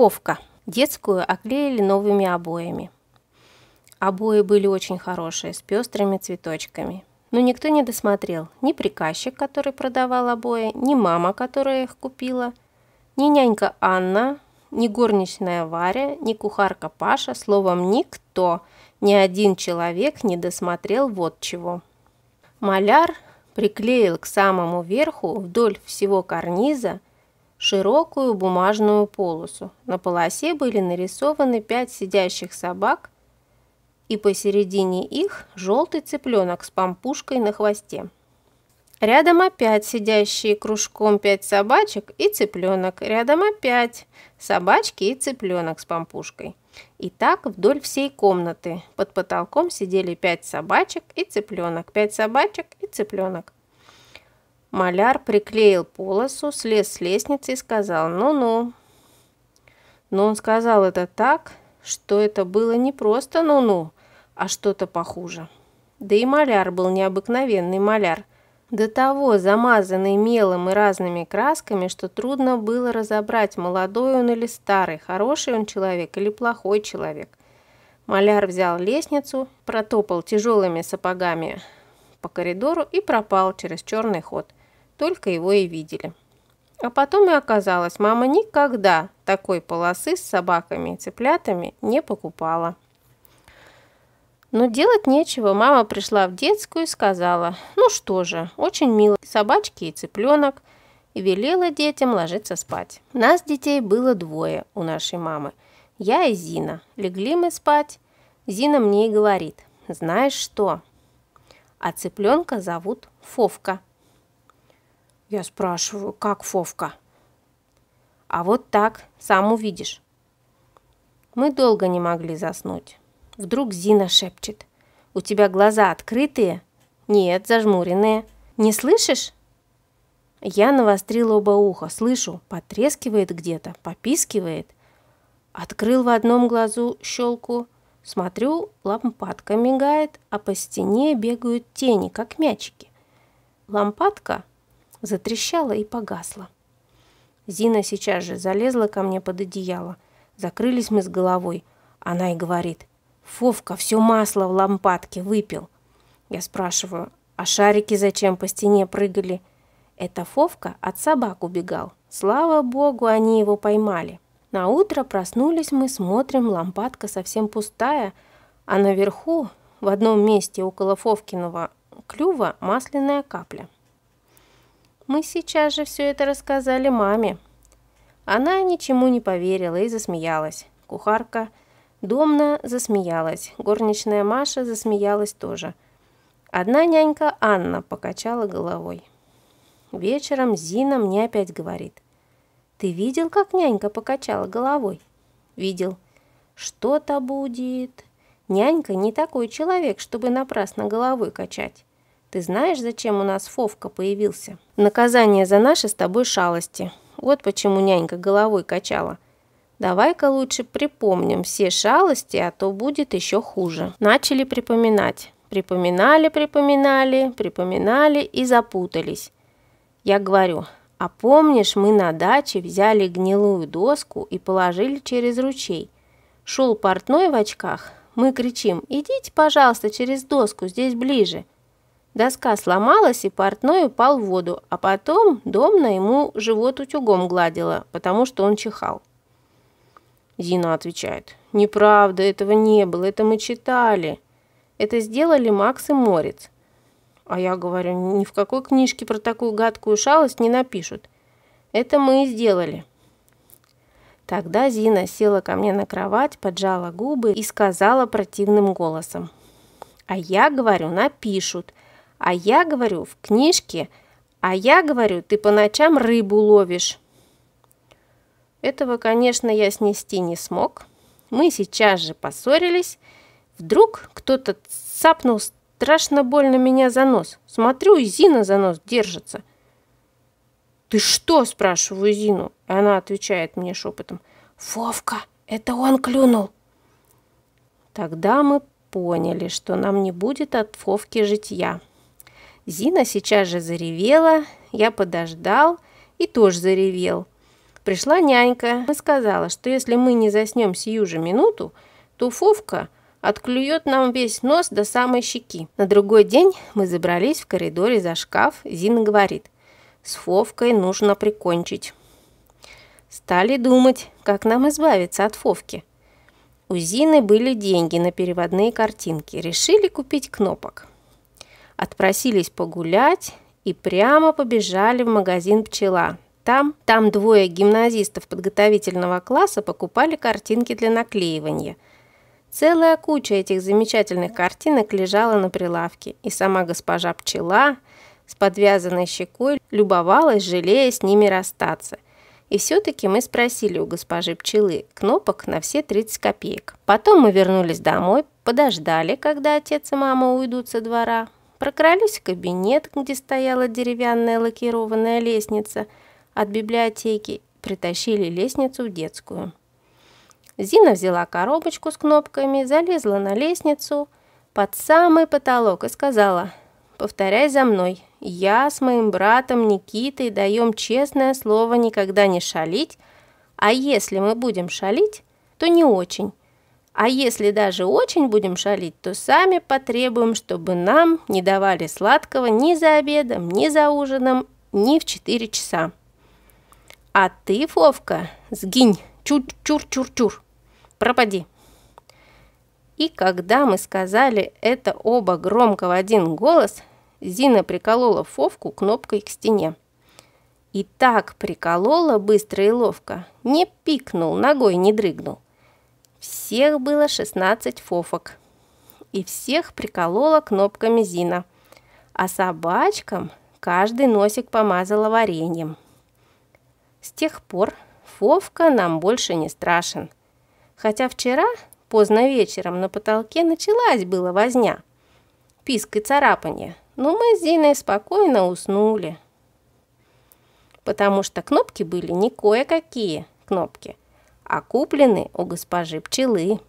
Фовка. Детскую оклеили новыми обоями. Обои были очень хорошие, с пестрыми цветочками. Но никто не досмотрел. Ни приказчик, который продавал обои, ни мама, которая их купила, ни нянька Анна, ни горничная Варя, ни кухарка Паша, словом, никто, ни один человек не досмотрел вот чего. Маляр приклеил к самому верху вдоль всего карниза широкую бумажную полосу. На полосе были нарисованы пять сидящих собак и посередине их желтый цыпленок с помпушкой на хвосте. Рядом опять сидящие кружком пять собачек и цыпленок. Рядом опять собачки и цыпленок с помпушкой. И так вдоль всей комнаты. Под потолком сидели пять собачек и цыпленок, пять собачек и цыпленок. Маляр приклеил полосу, слез с лестницы и сказал «ну-ну». Но он сказал это так, что это было не просто «ну-ну», а что-то похуже. Да и маляр был необыкновенный маляр. До того замазанный мелом и разными красками, что трудно было разобрать, молодой он или старый, хороший он человек или плохой человек. Маляр взял лестницу, протопал тяжелыми сапогами по коридору и пропал через черный ход – только его и видели. А потом и оказалось, мама никогда такой полосы с собаками и цыплятами не покупала. Но делать нечего, мама пришла в детскую и сказала, ну что же, очень мило собачки и цыпленок, и велела детям ложиться спать. Нас детей было двое у нашей мамы, я и Зина. Легли мы спать, Зина мне и говорит, знаешь что, а цыпленка зовут Фовка – я спрашиваю, как Фовка? А вот так, сам увидишь. Мы долго не могли заснуть. Вдруг Зина шепчет. У тебя глаза открытые? Нет, зажмуренные. Не слышишь? Я навострила оба уха, слышу, потрескивает где-то, попискивает. Открыл в одном глазу щелку, смотрю, лампадка мигает, а по стене бегают тени, как мячики. Лампадка затрещала и погасла. Зина сейчас же залезла ко мне под одеяло. Закрылись мы с головой. Она и говорит, «Фовка все масло в лампадке выпил». Я спрашиваю, «А шарики зачем по стене прыгали?» Это Фовка от собак убегал. Слава богу, они его поймали. На утро проснулись мы, смотрим, лампадка совсем пустая, а наверху, в одном месте около Фовкиного клюва, масляная капля – мы сейчас же все это рассказали маме. Она ничему не поверила и засмеялась. Кухарка домна засмеялась, горничная Маша засмеялась тоже. Одна нянька Анна покачала головой. Вечером Зина мне опять говорит. «Ты видел, как нянька покачала головой?» «Видел. Что-то будет. Нянька не такой человек, чтобы напрасно головой качать. Ты знаешь, зачем у нас Фовка появился? Наказание за наши с тобой шалости. Вот почему нянька головой качала. Давай-ка лучше припомним все шалости, а то будет еще хуже. Начали припоминать. Припоминали, припоминали, припоминали и запутались. Я говорю, а помнишь, мы на даче взяли гнилую доску и положили через ручей. Шел портной в очках. Мы кричим, идите, пожалуйста, через доску, здесь ближе. Доска сломалась, и портной упал в воду, а потом Домна ему живот утюгом гладила, потому что он чихал. Зина отвечает, «Неправда, этого не было, это мы читали. Это сделали Макс и Морец». А я говорю, «Ни в какой книжке про такую гадкую шалость не напишут. Это мы и сделали». Тогда Зина села ко мне на кровать, поджала губы и сказала противным голосом, «А я говорю, напишут». А я говорю, в книжке. А я говорю, ты по ночам рыбу ловишь. Этого, конечно, я снести не смог. Мы сейчас же поссорились. Вдруг кто-то цапнул страшно больно меня за нос. Смотрю, и Зина за нос держится. «Ты что?» – спрашиваю Зину. И она отвечает мне шепотом. «Вовка, это он клюнул!» Тогда мы поняли, что нам не будет от Вовки житья. Зина сейчас же заревела, я подождал и тоже заревел. Пришла нянька и сказала, что если мы не заснем сию же минуту, то Фовка отклюет нам весь нос до самой щеки. На другой день мы забрались в коридоре за шкаф. Зина говорит, с Фовкой нужно прикончить. Стали думать, как нам избавиться от Фовки. У Зины были деньги на переводные картинки. Решили купить кнопок отпросились погулять и прямо побежали в магазин «Пчела». Там, там двое гимназистов подготовительного класса покупали картинки для наклеивания. Целая куча этих замечательных картинок лежала на прилавке, и сама госпожа «Пчела» с подвязанной щекой любовалась, жалея с ними расстаться – и все-таки мы спросили у госпожи пчелы кнопок на все 30 копеек. Потом мы вернулись домой, подождали, когда отец и мама уйдут со двора, Прокрались в кабинет, где стояла деревянная лакированная лестница. От библиотеки притащили лестницу в детскую. Зина взяла коробочку с кнопками, залезла на лестницу под самый потолок и сказала «Повторяй за мной. Я с моим братом Никитой даем честное слово никогда не шалить, а если мы будем шалить, то не очень. А если даже очень будем шалить, то сами потребуем, чтобы нам не давали сладкого ни за обедом, ни за ужином, ни в 4 часа. А ты, Фовка, сгинь, чур-чур-чур-чур, пропади. И когда мы сказали это оба громко в один голос, Зина приколола Фовку кнопкой к стене. И так приколола быстро и ловко, не пикнул, ногой не дрыгнул – всех было 16 фофок. И всех приколола кнопками Зина. А собачкам каждый носик помазала вареньем. С тех пор Фофка нам больше не страшен. Хотя вчера, поздно вечером, на потолке началась была возня. Писк и царапанье. Но мы с Зиной спокойно уснули. Потому что кнопки были не кое-какие кнопки, а куплены у госпожи пчелы.